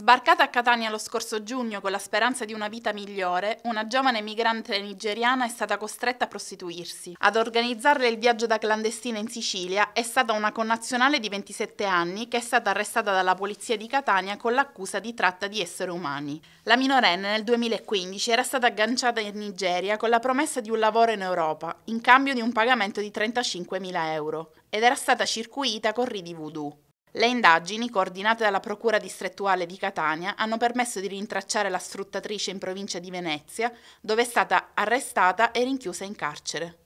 Sbarcata a Catania lo scorso giugno con la speranza di una vita migliore, una giovane migrante nigeriana è stata costretta a prostituirsi. Ad organizzarle il viaggio da clandestina in Sicilia è stata una connazionale di 27 anni che è stata arrestata dalla polizia di Catania con l'accusa di tratta di esseri umani. La minorenne nel 2015 era stata agganciata in Nigeria con la promessa di un lavoro in Europa, in cambio di un pagamento di 35.000 euro, ed era stata circuita con ridi voodoo. Le indagini, coordinate dalla Procura distrettuale di Catania, hanno permesso di rintracciare la sfruttatrice in provincia di Venezia, dove è stata arrestata e rinchiusa in carcere.